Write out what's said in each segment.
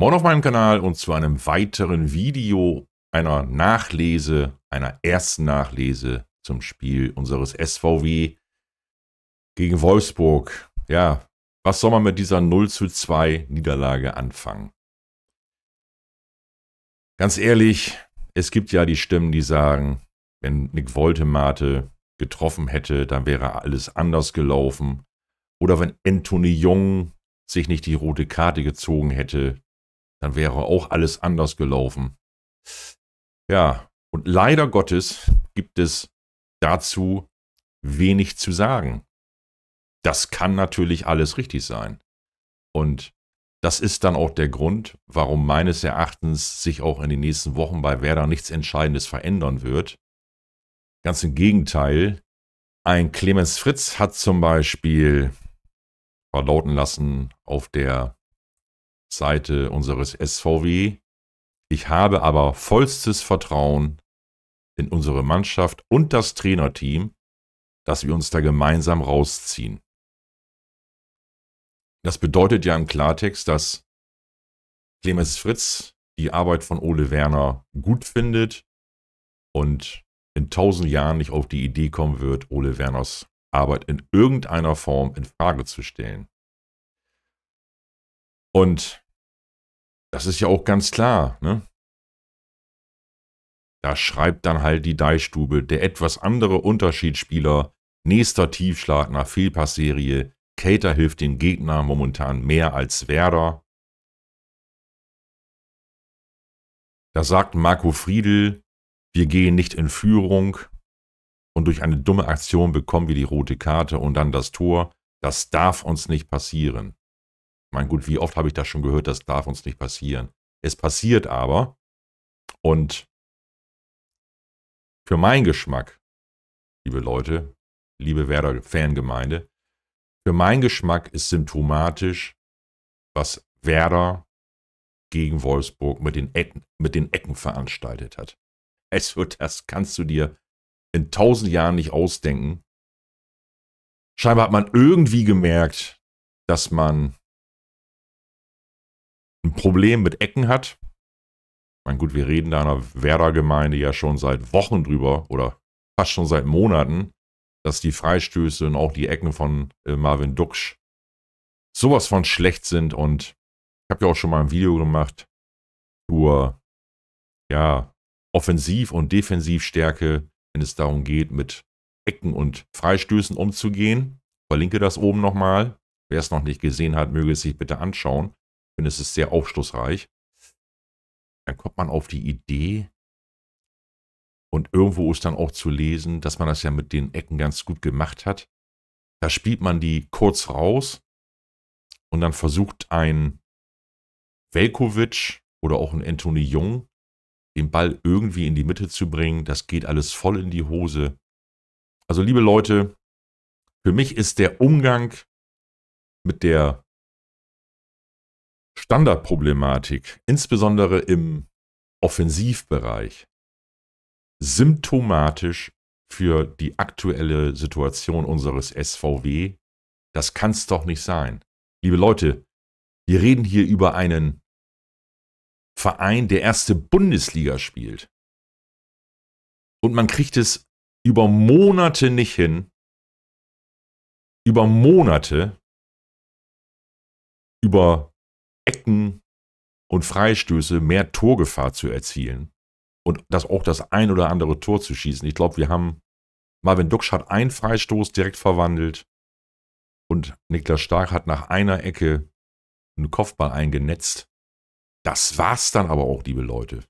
Moin auf meinem Kanal und zu einem weiteren Video einer Nachlese, einer ersten Nachlese zum Spiel unseres SVW gegen Wolfsburg. Ja, was soll man mit dieser 0 zu 2 Niederlage anfangen? Ganz ehrlich, es gibt ja die Stimmen, die sagen, wenn Nick Woltemate getroffen hätte, dann wäre alles anders gelaufen. Oder wenn Anthony Jung sich nicht die rote Karte gezogen hätte, dann wäre auch alles anders gelaufen. Ja, und leider Gottes gibt es dazu wenig zu sagen. Das kann natürlich alles richtig sein. Und das ist dann auch der Grund, warum meines Erachtens sich auch in den nächsten Wochen bei Werder nichts Entscheidendes verändern wird. Ganz im Gegenteil, ein Clemens Fritz hat zum Beispiel verlauten lassen auf der Seite unseres SVW. Ich habe aber vollstes Vertrauen in unsere Mannschaft und das Trainerteam, dass wir uns da gemeinsam rausziehen. Das bedeutet ja im Klartext, dass Clemens Fritz die Arbeit von Ole Werner gut findet und in tausend Jahren nicht auf die Idee kommen wird, Ole Werners Arbeit in irgendeiner Form in Frage zu stellen. Und das ist ja auch ganz klar, ne? Da schreibt dann halt die Deichstube, der etwas andere Unterschiedsspieler, nächster Tiefschlag nach Fehlpassserie, Cater hilft dem Gegner momentan mehr als Werder. Da sagt Marco Friedel, wir gehen nicht in Führung und durch eine dumme Aktion bekommen wir die rote Karte und dann das Tor. Das darf uns nicht passieren. Mein gut, wie oft habe ich das schon gehört, das darf uns nicht passieren. Es passiert aber. Und für meinen Geschmack, liebe Leute, liebe Werder Fangemeinde, für meinen Geschmack ist symptomatisch, was Werder gegen Wolfsburg mit den Ecken, mit den Ecken veranstaltet hat. Also das kannst du dir in tausend Jahren nicht ausdenken. Scheinbar hat man irgendwie gemerkt, dass man ein Problem mit Ecken hat. Ich meine, gut, wir reden da in der Werder-Gemeinde ja schon seit Wochen drüber oder fast schon seit Monaten, dass die Freistöße und auch die Ecken von äh, Marvin Duksch sowas von schlecht sind. Und ich habe ja auch schon mal ein Video gemacht zur ja, Offensiv- und Defensivstärke, wenn es darum geht, mit Ecken und Freistößen umzugehen. Ich verlinke das oben nochmal. Wer es noch nicht gesehen hat, möge es sich bitte anschauen finde, es ist sehr aufschlussreich. Dann kommt man auf die Idee, und irgendwo ist dann auch zu lesen, dass man das ja mit den Ecken ganz gut gemacht hat. Da spielt man die kurz raus und dann versucht ein Velkovic oder auch ein Anthony Jung den Ball irgendwie in die Mitte zu bringen. Das geht alles voll in die Hose. Also liebe Leute, für mich ist der Umgang mit der Standardproblematik, insbesondere im Offensivbereich, symptomatisch für die aktuelle Situation unseres SVW. Das kann es doch nicht sein. Liebe Leute, wir reden hier über einen Verein, der erste Bundesliga spielt. Und man kriegt es über Monate nicht hin, über Monate, über Ecken und Freistöße mehr Torgefahr zu erzielen und das auch das ein oder andere Tor zu schießen. Ich glaube, wir haben Marvin Duksch hat einen Freistoß direkt verwandelt und Niklas Stark hat nach einer Ecke einen Kopfball eingenetzt. Das war's dann aber auch, liebe Leute.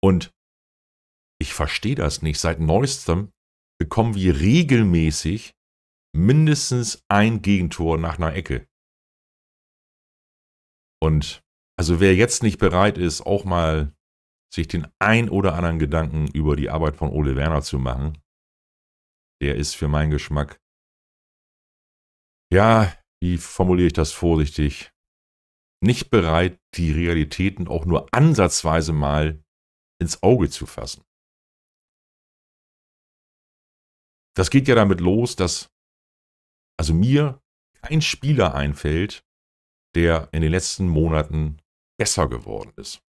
Und ich verstehe das nicht. Seit neuestem bekommen wir regelmäßig mindestens ein Gegentor nach einer Ecke. Und also wer jetzt nicht bereit ist, auch mal sich den ein oder anderen Gedanken über die Arbeit von Ole Werner zu machen, der ist für meinen Geschmack, ja, wie formuliere ich das vorsichtig, nicht bereit, die Realitäten auch nur ansatzweise mal ins Auge zu fassen. Das geht ja damit los, dass also mir kein Spieler einfällt, der in den letzten Monaten besser geworden ist.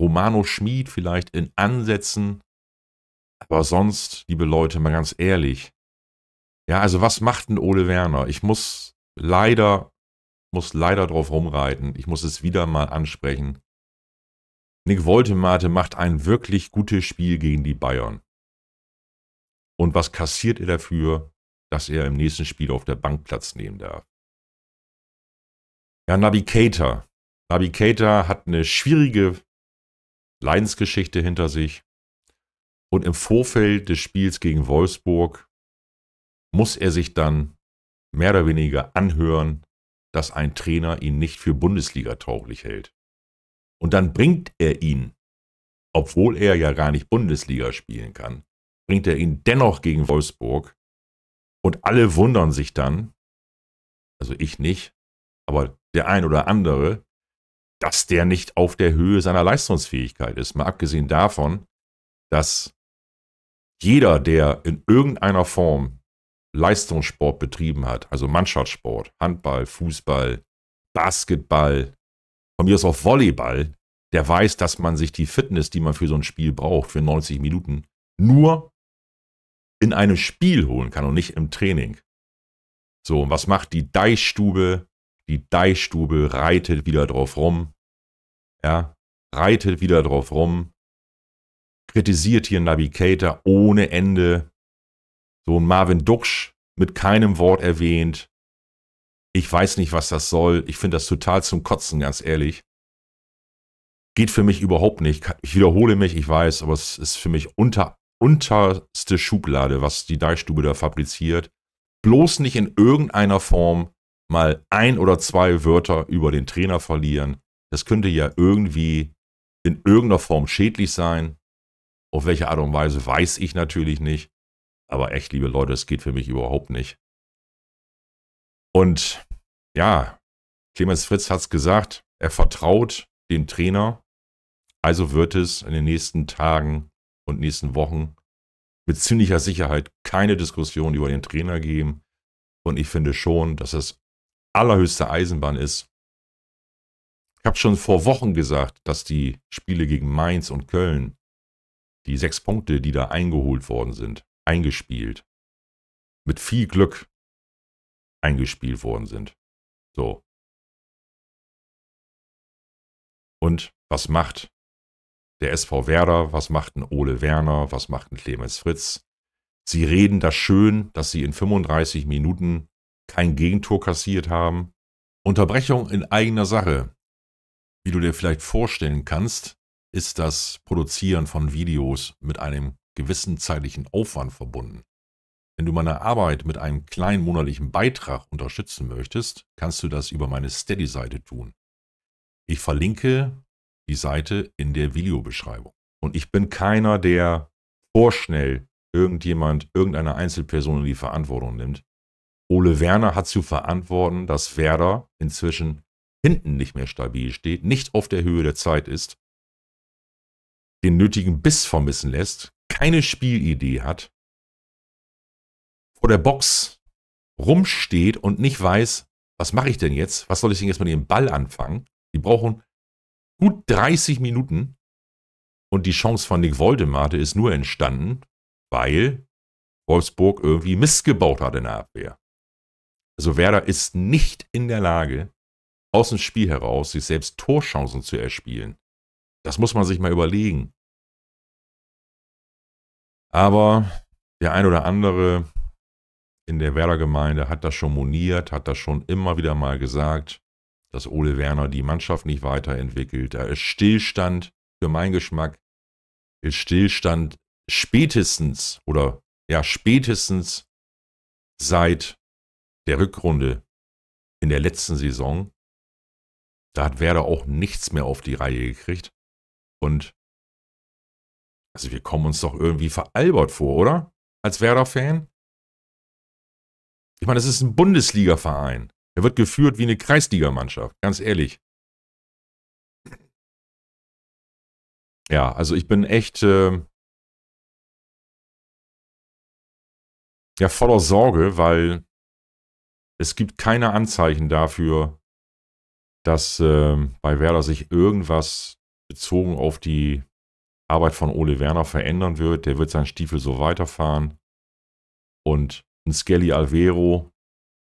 Romano Schmid vielleicht in Ansätzen, aber sonst, liebe Leute, mal ganz ehrlich. Ja, also was macht denn Ole Werner? Ich muss leider, muss leider drauf rumreiten. Ich muss es wieder mal ansprechen. Nick Woltemate macht ein wirklich gutes Spiel gegen die Bayern. Und was kassiert er dafür, dass er im nächsten Spiel auf der Bank Platz nehmen darf? Ja, Navigator. Navigator hat eine schwierige Leidensgeschichte hinter sich. Und im Vorfeld des Spiels gegen Wolfsburg muss er sich dann mehr oder weniger anhören, dass ein Trainer ihn nicht für Bundesliga tauglich hält. Und dann bringt er ihn, obwohl er ja gar nicht Bundesliga spielen kann, bringt er ihn dennoch gegen Wolfsburg. Und alle wundern sich dann, also ich nicht, aber der ein oder andere, dass der nicht auf der Höhe seiner Leistungsfähigkeit ist. Mal abgesehen davon, dass jeder, der in irgendeiner Form Leistungssport betrieben hat, also Mannschaftssport, Handball, Fußball, Basketball, von mir aus auch Volleyball, der weiß, dass man sich die Fitness, die man für so ein Spiel braucht, für 90 Minuten, nur in einem Spiel holen kann und nicht im Training. So, und was macht die Deichstube die Deichstube reitet wieder drauf rum. Ja, reitet wieder drauf rum. Kritisiert hier Navigator ohne Ende. So ein Marvin Duksch mit keinem Wort erwähnt. Ich weiß nicht, was das soll. Ich finde das total zum Kotzen, ganz ehrlich. Geht für mich überhaupt nicht. Ich wiederhole mich, ich weiß, aber es ist für mich unter, unterste Schublade, was die Deichstube da fabriziert. Bloß nicht in irgendeiner Form mal ein oder zwei Wörter über den Trainer verlieren. Das könnte ja irgendwie in irgendeiner Form schädlich sein. Auf welche Art und Weise weiß ich natürlich nicht. Aber echt, liebe Leute, es geht für mich überhaupt nicht. Und ja, Clemens Fritz hat es gesagt, er vertraut dem Trainer. Also wird es in den nächsten Tagen und nächsten Wochen mit ziemlicher Sicherheit keine Diskussion über den Trainer geben. Und ich finde schon, dass es allerhöchste Eisenbahn ist. Ich habe schon vor Wochen gesagt, dass die Spiele gegen Mainz und Köln, die sechs Punkte, die da eingeholt worden sind, eingespielt, mit viel Glück eingespielt worden sind. So. Und was macht der SV Werder, was macht ein Ole Werner, was macht ein Clemens Fritz? Sie reden das schön, dass sie in 35 Minuten kein Gegentor kassiert haben. Unterbrechung in eigener Sache. Wie du dir vielleicht vorstellen kannst, ist das Produzieren von Videos mit einem gewissen zeitlichen Aufwand verbunden. Wenn du meine Arbeit mit einem kleinen monatlichen Beitrag unterstützen möchtest, kannst du das über meine Steady-Seite tun. Ich verlinke die Seite in der Videobeschreibung. Und ich bin keiner, der vorschnell irgendjemand, irgendeine Einzelperson in die Verantwortung nimmt. Ole Werner hat zu verantworten, dass Werder inzwischen hinten nicht mehr stabil steht, nicht auf der Höhe der Zeit ist, den nötigen Biss vermissen lässt, keine Spielidee hat, vor der Box rumsteht und nicht weiß, was mache ich denn jetzt? Was soll ich denn jetzt mit dem Ball anfangen? Die brauchen gut 30 Minuten und die Chance von Nick Voldemarte ist nur entstanden, weil Wolfsburg irgendwie Mist gebaut hat in der Abwehr. Also Werder ist nicht in der Lage, aus dem Spiel heraus sich selbst Torchancen zu erspielen. Das muss man sich mal überlegen. Aber der ein oder andere in der Werder-Gemeinde hat das schon moniert, hat das schon immer wieder mal gesagt, dass Ole Werner die Mannschaft nicht weiterentwickelt. Da ist Stillstand für meinen Geschmack. Ist Stillstand spätestens oder ja, spätestens seit der Rückrunde in der letzten Saison, da hat Werder auch nichts mehr auf die Reihe gekriegt. Und also wir kommen uns doch irgendwie veralbert vor, oder? Als Werder-Fan? Ich meine, das ist ein Bundesliga-Verein. Er wird geführt wie eine Kreisligamannschaft, ganz ehrlich. Ja, also ich bin echt äh, ja voller Sorge, weil es gibt keine Anzeichen dafür, dass äh, bei Werder sich irgendwas bezogen auf die Arbeit von Ole Werner verändern wird. Der wird seinen Stiefel so weiterfahren. Und ein Skelly Alvero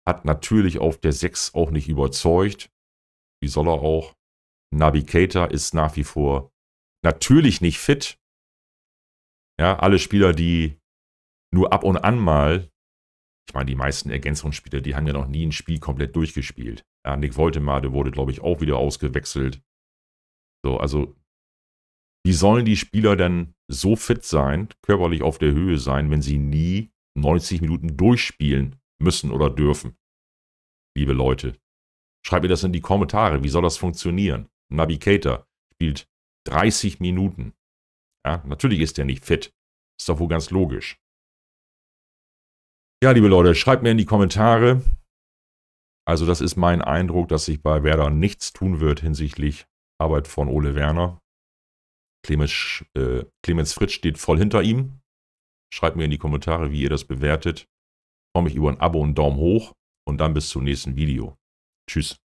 hat natürlich auf der 6 auch nicht überzeugt. Wie soll er auch? Nabi ist nach wie vor natürlich nicht fit. Ja, alle Spieler, die nur ab und an mal ich meine, die meisten Ergänzungsspieler, die haben ja noch nie ein Spiel komplett durchgespielt. Ja, Nick Woltemade wurde, glaube ich, auch wieder ausgewechselt. So, also, wie sollen die Spieler denn so fit sein, körperlich auf der Höhe sein, wenn sie nie 90 Minuten durchspielen müssen oder dürfen? Liebe Leute, schreibt mir das in die Kommentare. Wie soll das funktionieren? Navigator spielt 30 Minuten. Ja, natürlich ist er nicht fit. Ist doch wohl ganz logisch. Ja, liebe Leute, schreibt mir in die Kommentare. Also das ist mein Eindruck, dass sich bei Werder nichts tun wird hinsichtlich Arbeit von Ole Werner. Clemens, äh, Clemens Fritz steht voll hinter ihm. Schreibt mir in die Kommentare, wie ihr das bewertet. Ich freue mich über ein Abo und einen Daumen hoch und dann bis zum nächsten Video. Tschüss.